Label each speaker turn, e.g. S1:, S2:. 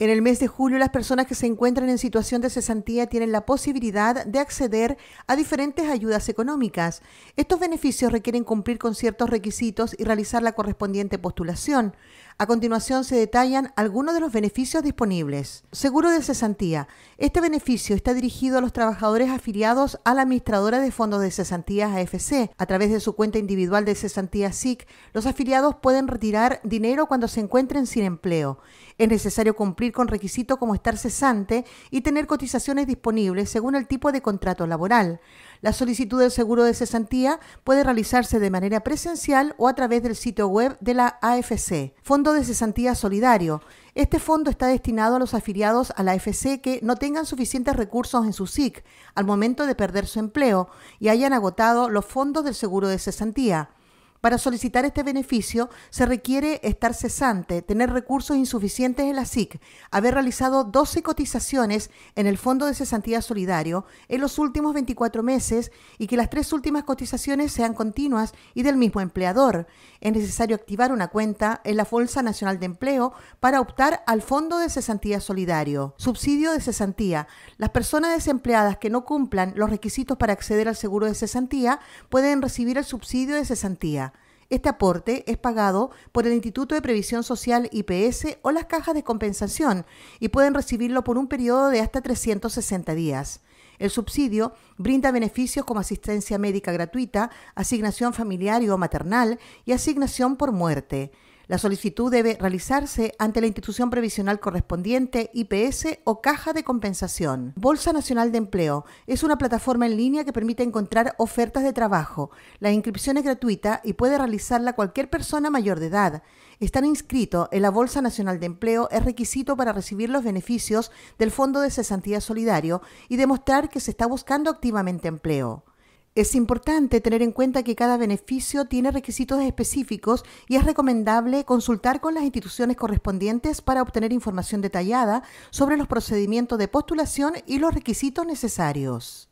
S1: En el mes de julio, las personas que se encuentran en situación de cesantía tienen la posibilidad de acceder a diferentes ayudas económicas. Estos beneficios requieren cumplir con ciertos requisitos y realizar la correspondiente postulación. A continuación se detallan algunos de los beneficios disponibles. Seguro de cesantía. Este beneficio está dirigido a los trabajadores afiliados a la administradora de fondos de cesantías AFC. A través de su cuenta individual de cesantía SIC, los afiliados pueden retirar dinero cuando se encuentren sin empleo. Es necesario cumplir con requisito como estar cesante y tener cotizaciones disponibles según el tipo de contrato laboral. La solicitud del seguro de cesantía puede realizarse de manera presencial o a través del sitio web de la AFC. Fondo de Cesantía Solidario. Este fondo está destinado a los afiliados a la AFC que no tengan suficientes recursos en su SIC al momento de perder su empleo y hayan agotado los fondos del seguro de cesantía. Para solicitar este beneficio se requiere estar cesante, tener recursos insuficientes en la SIC, haber realizado 12 cotizaciones en el Fondo de Cesantía Solidario en los últimos 24 meses y que las tres últimas cotizaciones sean continuas y del mismo empleador. Es necesario activar una cuenta en la Bolsa Nacional de Empleo para optar al Fondo de Cesantía Solidario. Subsidio de cesantía. Las personas desempleadas que no cumplan los requisitos para acceder al seguro de cesantía pueden recibir el subsidio de cesantía. Este aporte es pagado por el Instituto de Previsión Social IPS o las cajas de compensación y pueden recibirlo por un periodo de hasta 360 días. El subsidio brinda beneficios como asistencia médica gratuita, asignación familiar y o maternal y asignación por muerte. La solicitud debe realizarse ante la institución previsional correspondiente, IPS o Caja de Compensación. Bolsa Nacional de Empleo es una plataforma en línea que permite encontrar ofertas de trabajo. La inscripción es gratuita y puede realizarla cualquier persona mayor de edad. Estar inscrito en la Bolsa Nacional de Empleo es requisito para recibir los beneficios del Fondo de Cesantía Solidario y demostrar que se está buscando activamente empleo. Es importante tener en cuenta que cada beneficio tiene requisitos específicos y es recomendable consultar con las instituciones correspondientes para obtener información detallada sobre los procedimientos de postulación y los requisitos necesarios.